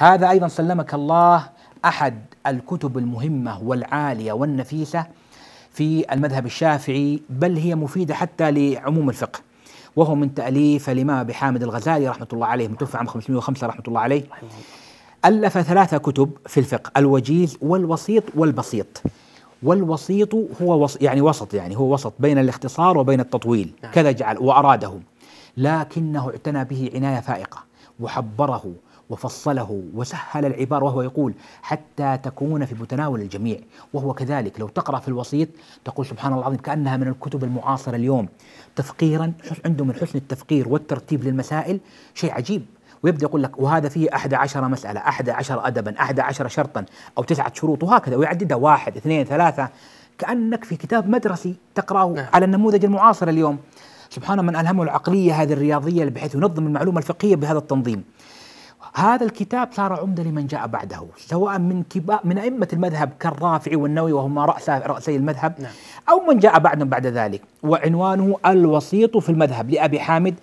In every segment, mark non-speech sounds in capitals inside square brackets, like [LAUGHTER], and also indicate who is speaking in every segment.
Speaker 1: هذا أيضا سلمك الله أحد الكتب المهمة والعالية والنفيسة في المذهب الشافعي بل هي مفيدة حتى لعموم الفقه وهو من تأليف الإمام أبي حامد الغزالي رحمة الله عليه متوفى عام 505 رحمة الله عليه ألف ثلاثة كتب في الفقه الوجيز والوسيط والبسيط والوسيط هو وص يعني وسط يعني هو وسط بين الاختصار وبين التطويل نعم. كذا جعل وأراده لكنه اعتنى به عناية فائقة وحبره وفصله وسهل العبارة وهو يقول حتى تكون في متناول الجميع وهو كذلك لو تقرأ في الوسيط تقول سبحان الله العظيم كأنها من الكتب المعاصرة اليوم تفقيرا عنده من حسن التفقير والترتيب للمسائل شيء عجيب ويبدأ يقول لك وهذا فيه 11 مسألة 11 أدبا 11 شرطا أو تسعة شروط وهكذا ويعددها واحد اثنين ثلاثة كأنك في كتاب مدرسي تقرأه نعم. على النموذج المعاصر اليوم سبحان من ألهمه العقلية هذه الرياضية بحيث ينظم المعلومة الفقهية بهذا التنظيم هذا الكتاب صار عمدة لمن جاء بعده سواء من كبار من أئمة المذهب كالرافعي والنووي وهما رأس رأسي المذهب نعم. أو من جاء بعدهم بعد ذلك وعنوانه الوسيط في المذهب لأبي حامد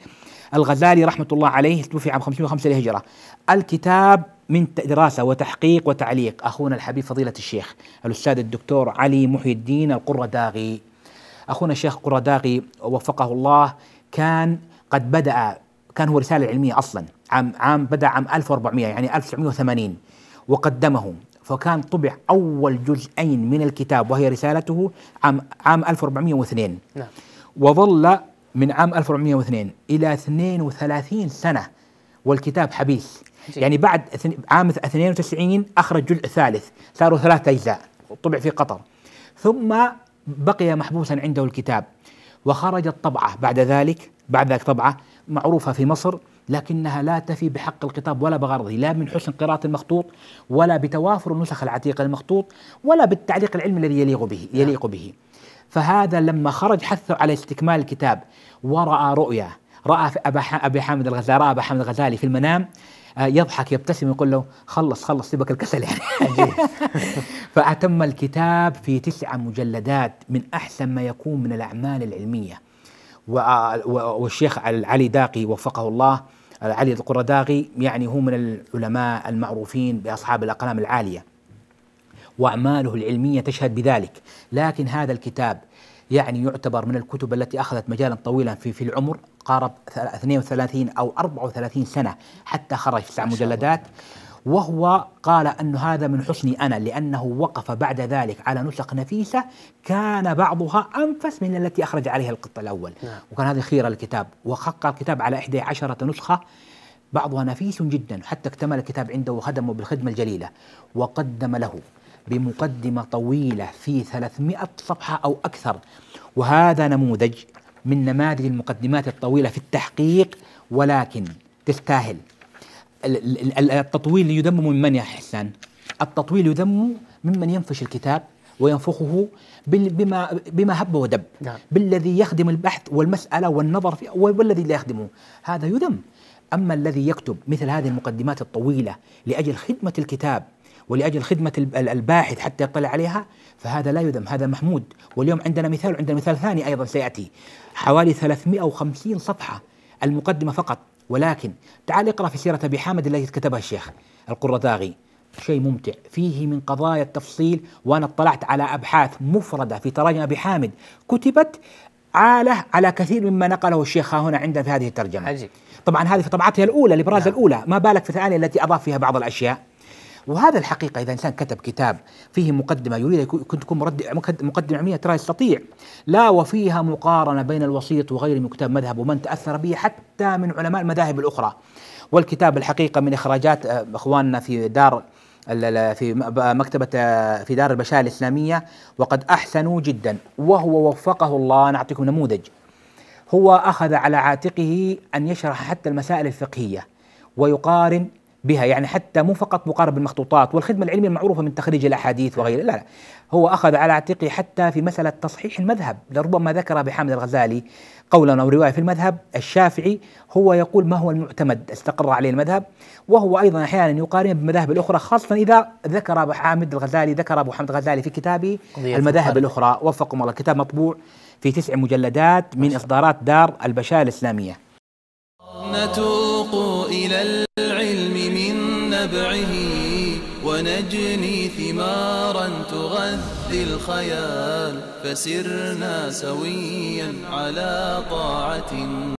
Speaker 1: الغزالي رحمة الله عليه توفي عام 505 للهجرة الكتاب من دراسة وتحقيق وتعليق أخونا الحبيب فضيلة الشيخ الأستاذ الدكتور علي محي الدين القرداغي أخونا الشيخ قرداغي وفقه الله كان قد بدأ كان هو رسالة علمية أصلاً عام عام بدا عام 1400 يعني 1980 وقدمه فكان طبع اول جزئين من الكتاب وهي رسالته عام عام 1402 نعم وظل من عام 1402 الى 32 سنه والكتاب حبيس يعني بعد عام 92 اخرج الجزء الثالث صاروا ثلاث اجزاء طبع في قطر ثم بقي محبوسا عنده الكتاب وخرجت طبعه بعد ذلك بعد ذلك طبعة معروفة في مصر لكنها لا تفي بحق الخطاب ولا بغرضه لا من حسن قراءة المخطوط ولا بتوافر النسخ العتيقة للمخطوط ولا بالتعليق العلمي الذي يليق به نعم. يليق به فهذا لما خرج حثه على استكمال الكتاب ورأى رؤيا رأى في أبا أبي حامد الغزالي رأى أبا حامد الغزالي في المنام آه، يضحك يبتسم يقول له خلص خلص سيبك الكسل يعني [LAUGHS] فأتم الكتاب في تسعة مجلدات من أحسن ما يكون من الأعمال العلمية والشيخ علي داقي وفقه الله علي القرداغي يعني هو من العلماء المعروفين بأصحاب الأقلام العالية وأعماله العلمية تشهد بذلك لكن هذا الكتاب يعني يعتبر من الكتب التي أخذت مجالا طويلا في, في العمر قارب 32 أو 34 سنة حتى خرج تسع مجلدات وهو قال أن هذا من حسني أنا لأنه وقف بعد ذلك على نسخ نفيسة كان بعضها أنفس من التي أخرج عليها القط الأول نعم. وكان هذه خيرة الكتاب وخق الكتاب على 11 نسخة بعضها نفيس جدا حتى اكتمل الكتاب عنده وخدمه بالخدمة الجليلة وقدم له بمقدمة طويلة في 300 صفحة أو أكثر وهذا نموذج من نماذج المقدمات الطويلة في التحقيق ولكن تستاهل التطويل يذم ممن يا حسان التطويل يذم ممن ينفش الكتاب وينفخه بما بما هب ودب نعم. بالذي يخدم البحث والمساله والنظر في والذي لا يخدمه هذا يذم اما الذي يكتب مثل هذه المقدمات الطويله لاجل خدمه الكتاب ولاجل خدمه الباحث حتى يطلع عليها فهذا لا يذم هذا محمود واليوم عندنا مثال وعندنا مثال ثاني ايضا سياتي حوالي 350 صفحه المقدمه فقط ولكن تعال اقرا في سيره ابي حامد التي كتبها الشيخ القرداغي شيء ممتع فيه من قضايا التفصيل وانا اطلعت على ابحاث مفرده في تراجم ابي حامد كتبت عاله على كثير مما نقله الشيخ هنا عندنا في هذه الترجمه عجيب. طبعا هذه في طبعتها الاولى الابراز نعم. الاولى ما بالك في الثانيه التي اضاف فيها بعض الاشياء وهذا الحقيقه اذا انسان كتب كتاب فيه مقدمه يريد أن تكون مقدمه علميه ترى يستطيع لا وفيها مقارنه بين الوسيط وغير من كتاب مذهب ومن تاثر به حتى من علماء المذاهب الاخرى والكتاب الحقيقه من اخراجات آه، اخواننا في دار في مكتبة آه، في دار البشائر الإسلامية وقد أحسنوا جدا وهو وفقه الله أنا أعطيكم نموذج هو أخذ على عاتقه أن يشرح حتى المسائل الفقهية ويقارن بها يعني حتى مو فقط مقارب المخطوطات والخدمة العلمية المعروفة من تخريج الأحاديث وغيره لا لا هو أخذ على عاتقه حتى في مسألة تصحيح المذهب لربما ذكر بحامد الغزالي قولا أو رواية في المذهب الشافعي هو يقول ما هو المعتمد استقر عليه المذهب وهو أيضا أحيانا يقارن بالمذاهب الأخرى خاصة إذا ذكر أبو حامد الغزالي ذكر أبو حامد الغزالي في كتابه المذاهب الأخرى وفقكم الله كتاب مطبوع في تسع مجلدات من إصدارات دار البشائر الإسلامية ودموعه ونجني ثمارا تغذي الخيال فسرنا سويا على طاعة